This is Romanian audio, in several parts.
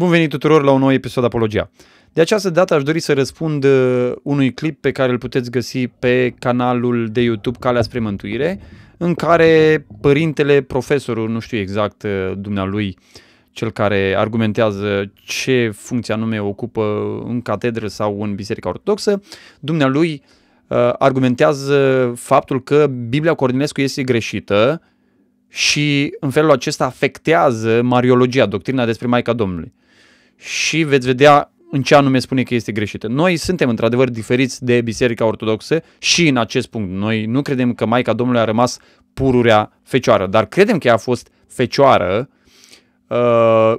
Bun venit tuturor la un nou episod Apologia. De această dată aș dori să răspund uh, unui clip pe care îl puteți găsi pe canalul de YouTube Calea spre Mântuire, în care părintele, profesorul, nu știu exact uh, dumnealui, cel care argumentează ce funcție anume ocupă în catedră sau în Biserica Ortodoxă, dumnealui uh, argumentează faptul că Biblia Cornilescu este greșită și în felul acesta afectează mariologia, doctrina despre Maica Domnului și veți vedea în ce anume spune că este greșită. Noi suntem într-adevăr diferiți de Biserica Ortodoxă și în acest punct. Noi nu credem că Maica Domnului a rămas pururea fecioară, dar credem că ea a fost fecioară uh,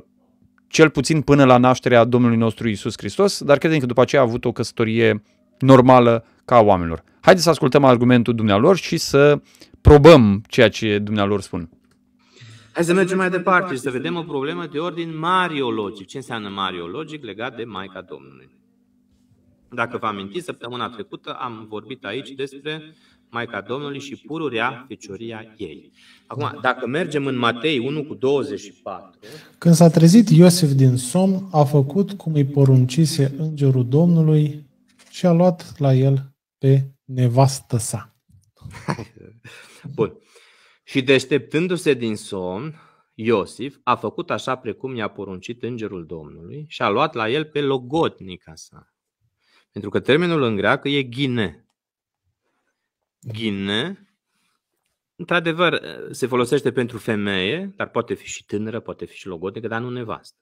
cel puțin până la nașterea Domnului nostru Isus Hristos, dar credem că după aceea a avut o căsătorie normală ca a oamenilor. Haideți să ascultăm argumentul dumnealor și să probăm ceea ce dumnealor spun. Hai să mergem mai departe și să vedem o problemă de ordin mariologic. Ce înseamnă mariologic legat de Maica Domnului? Dacă vă amintiți, săptămâna trecută am vorbit aici despre Maica Domnului și pururea fecioria ei. Acum, dacă mergem în Matei 1 cu 24... Când s-a trezit Iosif din somn, a făcut cum îi poruncise îngerul Domnului și a luat la el pe nevastă sa. Bun. Și deșteptându-se din somn, Iosif a făcut așa precum i-a poruncit îngerul Domnului și a luat la el pe logotnica sa. Pentru că termenul în greacă e ghine. Ghine, într-adevăr, se folosește pentru femeie, dar poate fi și tânără, poate fi și logotnică, dar nu nevastă.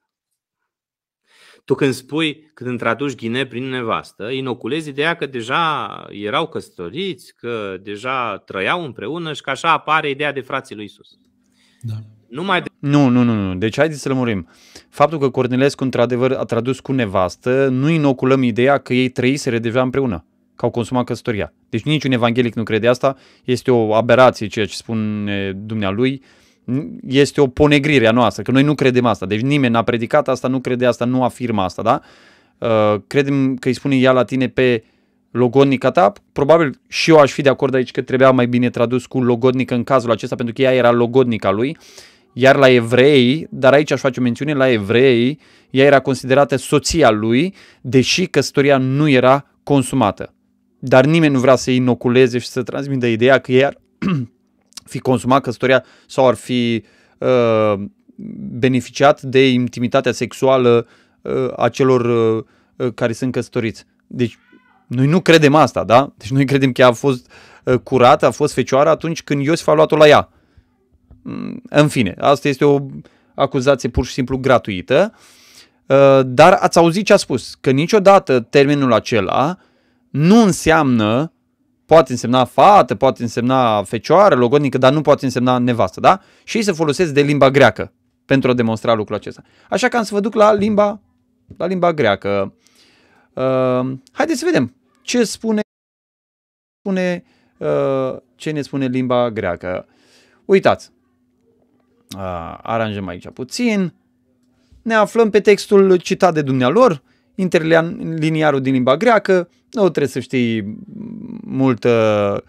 Tu când spui, când îmi traduci ghine prin nevastă, inoculezi ideea că deja erau căsătoriți, că deja trăiau împreună și că așa apare ideea de frații lui Isus. Da. Numai de... Nu, nu, nu, nu. Deci haideți să lămurim. Faptul că Cornelescu într-adevăr a tradus cu nevastă, nu inoculăm ideea că ei trăiseră deja împreună, că au consumat căsătoria. Deci niciun evanghelic nu crede asta, este o aberație ceea ce spune dumnealui, lui este o ponegrire a noastră, că noi nu credem asta. Deci nimeni n-a predicat asta, nu crede asta, nu afirmă asta, da? Uh, credem că îi spune ea la tine pe logodnica ta, probabil și eu aș fi de acord aici că trebuia mai bine tradus cu logodnică în cazul acesta, pentru că ea era logodnica lui, iar la evrei, dar aici aș face o mențiune, la evrei, ea era considerată soția lui, deși căsătoria nu era consumată. Dar nimeni nu vrea să inoculeze și să transmită ideea că ea fi consumat căsătoria sau ar fi uh, beneficiat de intimitatea sexuală uh, a celor uh, uh care sunt căsătoriți. Deci noi nu credem asta, da? Deci noi credem că a fost uh, curată, a fost fecioară atunci când Iosif a luat-o la ea. Mm, în fine, asta este o acuzație pur și simplu gratuită, uh, dar ați auzit ce a spus, că niciodată termenul acela nu înseamnă Poate însemna fată, poate însemna fecioară, logodnică, dar nu poate însemna nevastă, da? Și ei se folosesc de limba greacă pentru a demonstra lucrul acesta. Așa că am să vă duc la limba, la limba greacă. Uh, haideți să vedem ce spune, spune uh, ce ne spune limba greacă. Uitați, uh, aranjăm aici puțin, ne aflăm pe textul citat de dumnealor, uh, interliniarul din limba greacă, nu trebuie să știi multă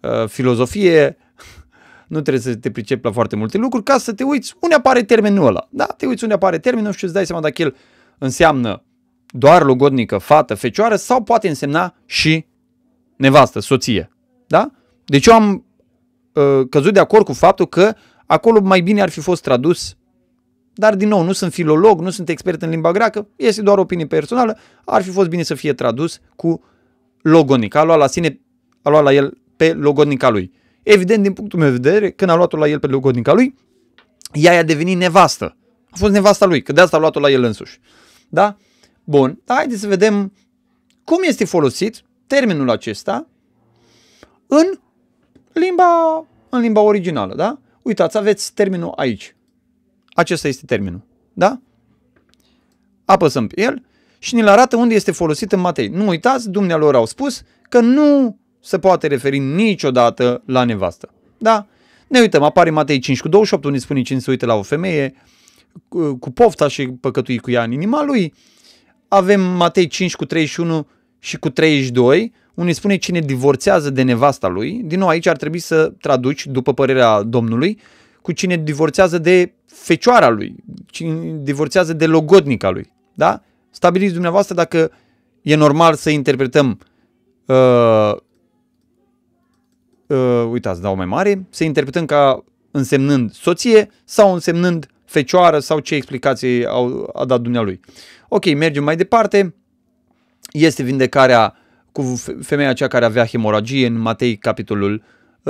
uh, filozofie, nu trebuie să te pricepi la foarte multe lucruri ca să te uiți unde apare termenul ăla. Da, te uiți unde apare termenul și îți dai seama dacă el înseamnă doar logodnică, fată, fecioară sau poate însemna și nevastă, soție. Da? Deci eu am uh, căzut de acord cu faptul că acolo mai bine ar fi fost tradus dar, din nou, nu sunt filolog, nu sunt expert în limba greacă, este doar opinie personală, ar fi fost bine să fie tradus cu logonic. A luat la sine, a luat la el pe logonica lui. Evident, din punctul meu de vedere, când a luat-o la el pe logonica lui, ea i-a devenit nevastă. A fost nevasta lui, că de asta a luat-o la el însuși. Da? Bun, haideți să vedem cum este folosit termenul acesta în limba, în limba originală, da? Uitați, aveți termenul aici. Acesta este termenul. Da? Apăsăm pe el și ne-l arată unde este folosit în Matei. Nu uitați, dumnealor au spus că nu se poate referi niciodată la nevastă. Da? Ne uităm, apare Matei 5 cu 28, unde spune cine se uită la o femeie cu pofta și păcătui cu ea în inima lui. Avem Matei 5 cu 31 și cu 32, unde spune cine divorțează de nevasta lui. Din nou, aici ar trebui să traduci, după părerea Domnului, cu cine divorțează de fecioara lui, cine divorțează de logodnica lui. Da? Stabiliți dumneavoastră dacă e normal să interpretăm uh, uh, uitați, dau mai mare, să interpretăm ca însemnând soție sau însemnând fecioară sau ce explicații au, a dat dumnealui. Ok, mergem mai departe. Este vindecarea cu femeia aceea care avea hemoragie în Matei capitolul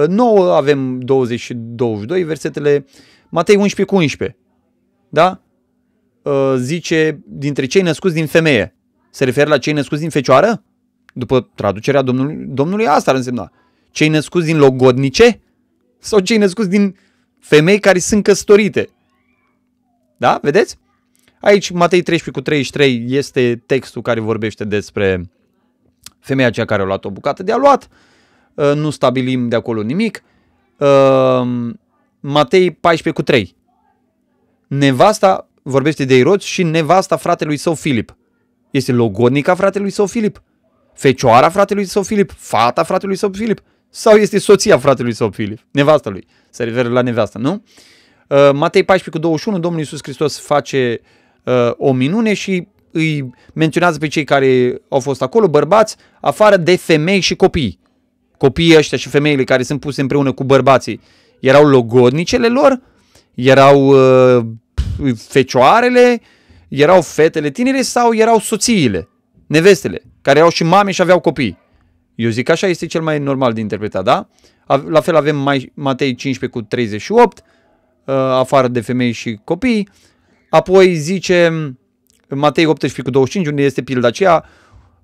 9 ă, avem 20 și 22, versetele Matei 11 cu 11. Da? Ă, zice, dintre cei născuți din femeie. Se referă la cei născuți din fecioară? După traducerea Domnului, Domnului asta ar însemna. Cei născuți din logodnice? Sau cei născuți din femei care sunt căsătorite? Da? Vedeți? Aici Matei 13 cu 33 este textul care vorbește despre femeia aceea care a luat o bucată de aluat Uh, nu stabilim de acolo nimic. Uh, Matei 14 cu 3. Nevasta vorbește de Irod și nevasta fratelui său Filip. Este logodnica fratelui său Filip? Fecioara fratelui său Filip? Fata fratelui său Filip? Sau este soția fratelui său Filip? Nevasta lui. Se referă la nevasta, nu? Uh, Matei 14 cu 21, Domnul Iisus Hristos face o minune și îi menționează pe cei care au fost acolo, bărbați, afară de femei și copii copiii ăștia și femeile care sunt puse împreună cu bărbații erau logodnicele lor, erau uh, fecioarele, erau fetele tinere sau erau soțiile, nevestele, care erau și mame și aveau copii. Eu zic așa este cel mai normal de interpretat, da? La fel avem mai, Matei 15 cu 38, uh, afară de femei și copii. Apoi zice Matei 18 cu 25, unde este pilda aceea,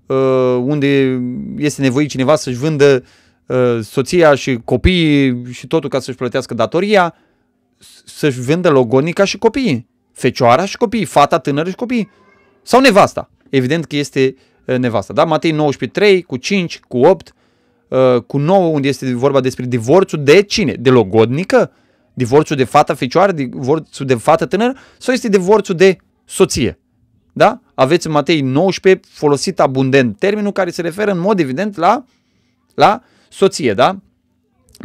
uh, unde este nevoit cineva să-și vândă uh, Uh, soția și copiii și totul ca să-și plătească datoria, să-și vândă logonica și copiii, fecioara și copiii, fata tânără și copiii sau nevasta. Evident că este uh, nevasta. Da? Matei 19, cu 5, cu 8, uh, cu 9, unde este vorba despre divorțul de cine? De logodnică? Divorțul de fată fecioară? Divorțul de fată tânără? Sau este divorțul de soție? Da? Aveți în Matei 19 folosit abundent termenul care se referă în mod evident la, la uh, soție, da?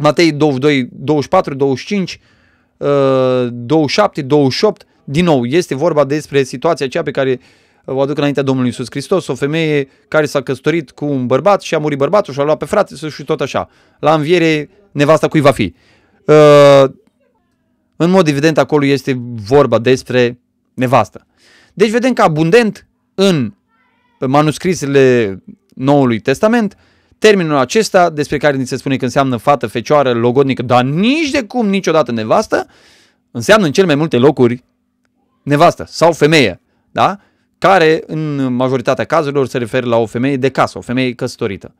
Matei 22, 24, 25, 27, 28, din nou, este vorba despre situația aceea pe care uh, o aduc înaintea Domnului Isus Hristos, o femeie care s-a căsătorit cu un bărbat și a murit bărbatul și a luat pe frate și tot așa. La înviere, nevasta cui va fi. Uh, în mod evident, acolo este vorba despre nevastă. Deci vedem că abundent în manuscrisele Noului Testament Terminul acesta, despre care ni se spune că înseamnă fată, fecioară, logodnică, dar nici de cum niciodată nevastă, înseamnă în cel mai multe locuri nevastă sau femeie, da? care în majoritatea cazurilor se referă la o femeie de casă, o femeie căsătorită.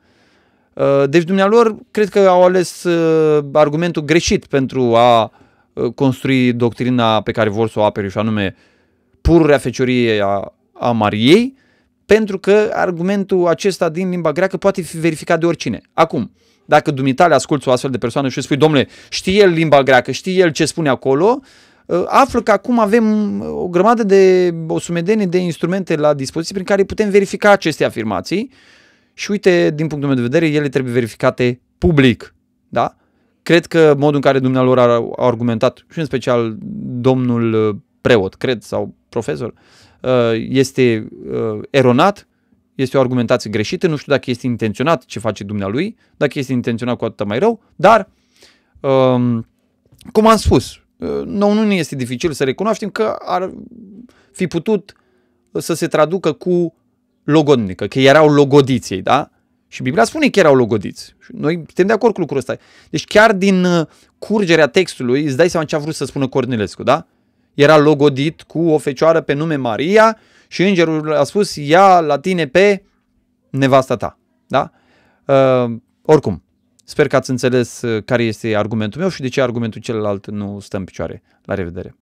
Uh, deci dumnealor cred că au ales uh, argumentul greșit pentru a uh, construi doctrina pe care vor să o apere și anume pururea feciorie a, a Mariei, pentru că argumentul acesta din limba greacă poate fi verificat de oricine. Acum, dacă dumitale asculți o astfel de persoană și îi spui, domnule, știe el limba greacă, știe el ce spune acolo, ă, află că acum avem o grămadă de, o sumedenie de instrumente la dispoziție prin care putem verifica aceste afirmații și uite, din punctul meu de vedere, ele trebuie verificate public, da? Cred că modul în care dumnealor a argumentat și în special domnul ă, preot, cred, sau profesor, uh, Uh, este uh, eronat, este o argumentație greșită, nu știu dacă este intenționat ce face dumnealui, dacă este intenționat cu atât mai rău, dar, um, cum am spus, uh, nou nu ne este dificil să recunoaștem că ar fi putut să se traducă cu logodnică, că erau logodiței, da? Și Biblia spune că erau logodiți. noi suntem de acord cu lucrul ăsta. Deci chiar din curgerea textului îți dai seama ce a vrut să spună Cornilescu, da? era logodit cu o fecioară pe nume Maria și îngerul a spus, ia la tine pe nevasta ta. Da? Uh, oricum, sper că ați înțeles uh, care este argumentul meu și de ce argumentul celălalt nu stă în picioare. La revedere!